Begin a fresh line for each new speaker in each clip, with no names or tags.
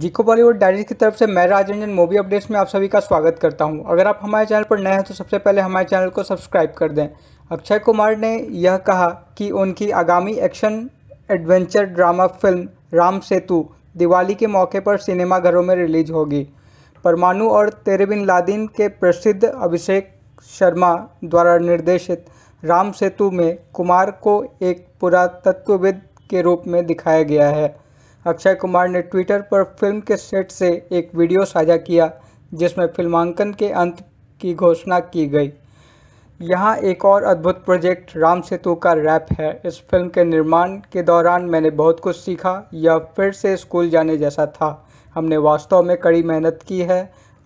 जीको बॉलीवुड डायरीज की तरफ से मैं राजरंजन मूवी अपडेट्स में आप सभी का स्वागत करता हूं। अगर आप हमारे चैनल पर नए हैं तो सबसे पहले हमारे चैनल को सब्सक्राइब कर दें अक्षय कुमार ने यह कहा कि उनकी आगामी action adventure drama film Ram Setu Diwali के मौके पर सिनेमाघरों में रिलीज होगी परमाणु और तेरे बिन लादिन के प्रसिद्ध अभिषेक शर्मा द्वारा निर्देशित राम सेतु में कुमार को एक पुरातत्वविद के रूप में दिखाया गया है अक्षय कुमार ने ट्विटर पर फिल्म के सेट से एक वीडियो साझा किया जिसमें फिल्मांकन के अंत की घोषणा की गई यहाँ एक और अद्भुत प्रोजेक्ट राम सेतु का रैप है इस फिल्म के निर्माण के दौरान मैंने बहुत कुछ सीखा यह फिर से स्कूल जाने जैसा था हमने वास्तव में कड़ी मेहनत की है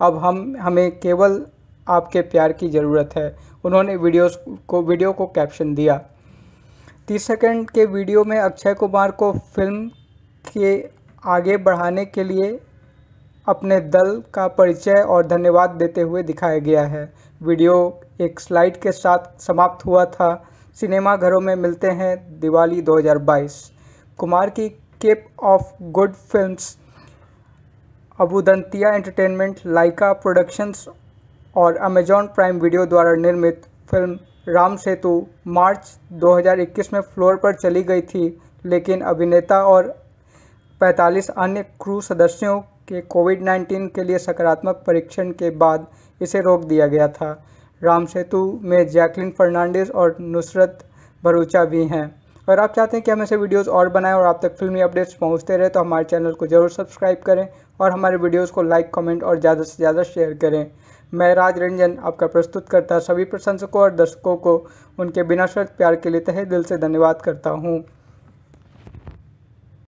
अब हम हमें केवल आपके प्यार की ज़रूरत है उन्होंने वीडियोस को वीडियो को कैप्शन दिया तीस सेकेंड के वीडियो में अक्षय कुमार को फिल्म के आगे बढ़ाने के लिए अपने दल का परिचय और धन्यवाद देते हुए दिखाया गया है वीडियो एक स्लाइड के साथ समाप्त हुआ था सिनेमा घरों में मिलते हैं दिवाली 2022 कुमार की Cape of Good Films Abundantia Entertainment Lyca Productions और अमेजॉन प्राइम वीडियो द्वारा निर्मित फिल्म राम सेतु मार्च 2021 में फ्लोर पर चली गई थी लेकिन अभिनेता और 45 अन्य क्रू सदस्यों के कोविड 19 के लिए सकारात्मक परीक्षण के बाद इसे रोक दिया गया था राम सेतु में जैकलिन फर्नांडिस और नुसरत भरूचा भी हैं अगर आप चाहते हैं कि हम ऐसे वीडियोस और बनाएं और आप तक फिल्मी अपडेट्स पहुंचते रहे तो हमारे चैनल को जरूर सब्सक्राइब करें और हमारे वीडियोस को लाइक कमेंट और ज़्यादा से ज़्यादा शेयर करें मैं राज रंजन आपका प्रस्तुत करता सभी प्रशंसकों और दर्शकों को उनके बिना शर्त प्यार के लिए तहे दिल से धन्यवाद करता हूँ